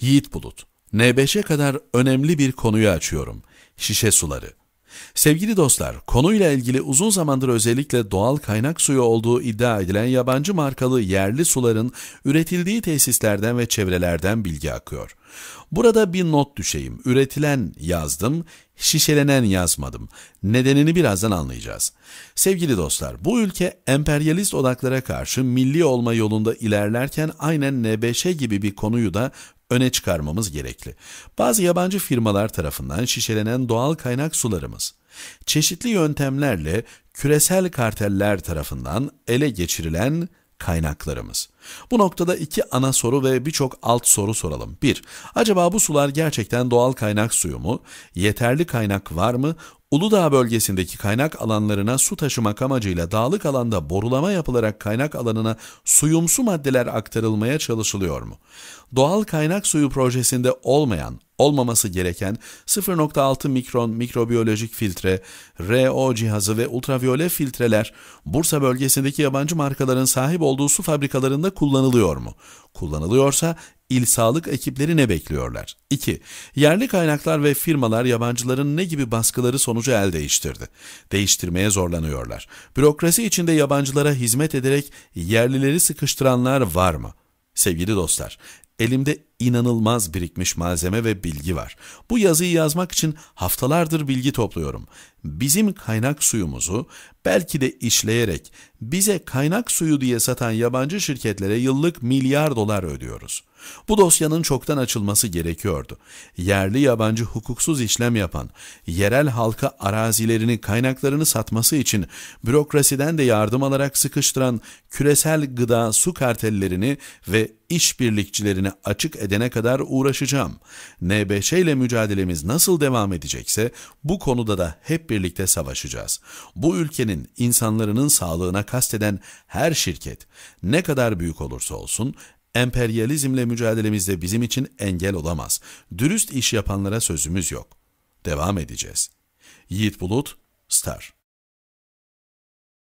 Yiğit Bulut, N5'e kadar önemli bir konuyu açıyorum. Şişe suları. Sevgili dostlar, konuyla ilgili uzun zamandır özellikle doğal kaynak suyu olduğu iddia edilen yabancı markalı yerli suların üretildiği tesislerden ve çevrelerden bilgi akıyor. Burada bir not düşeyim. Üretilen yazdım, şişelenen yazmadım. Nedenini birazdan anlayacağız. Sevgili dostlar, bu ülke emperyalist odaklara karşı milli olma yolunda ilerlerken aynen N5'e gibi bir konuyu da öne çıkarmamız gerekli. Bazı yabancı firmalar tarafından şişelenen doğal kaynak sularımız, çeşitli yöntemlerle küresel karteller tarafından ele geçirilen kaynaklarımız. Bu noktada iki ana soru ve birçok alt soru soralım. 1. Acaba bu sular gerçekten doğal kaynak suyu mu? Yeterli kaynak var mı? Uludağ bölgesindeki kaynak alanlarına su taşımak amacıyla dağlık alanda borulama yapılarak kaynak alanına suyumsu maddeler aktarılmaya çalışılıyor mu? Doğal kaynak suyu projesinde olmayan olmaması gereken 0.6 mikron mikrobiyolojik filtre, RO cihazı ve ultraviyole filtreler Bursa bölgesindeki yabancı markaların sahip olduğu su fabrikalarında kullanılıyor mu? Kullanılıyorsa il sağlık ekipleri ne bekliyorlar? 2. Yerli kaynaklar ve firmalar yabancıların ne gibi baskıları sonucu el değiştirdi? Değiştirmeye zorlanıyorlar. Bürokrasi içinde yabancılara hizmet ederek yerlileri sıkıştıranlar var mı? Sevgili dostlar, Elimde inanılmaz birikmiş malzeme ve bilgi var. Bu yazıyı yazmak için haftalardır bilgi topluyorum. Bizim kaynak suyumuzu belki de işleyerek bize kaynak suyu diye satan yabancı şirketlere yıllık milyar dolar ödüyoruz. Bu dosyanın çoktan açılması gerekiyordu. Yerli yabancı hukuksuz işlem yapan, yerel halka arazilerini, kaynaklarını satması için bürokrasiden de yardım alarak sıkıştıran küresel gıda su kartellerini ve işbirlikçilerini açık edene kadar uğraşacağım. NBŞ ile mücadelemiz nasıl devam edecekse bu konuda da hep birlikte savaşacağız. Bu ülkenin insanlarının sağlığına kasteden her şirket ne kadar büyük olursa olsun emperyalizmle mücadelemizde bizim için engel olamaz. Dürüst iş yapanlara sözümüz yok. Devam edeceğiz. Yiğit Bulut, Star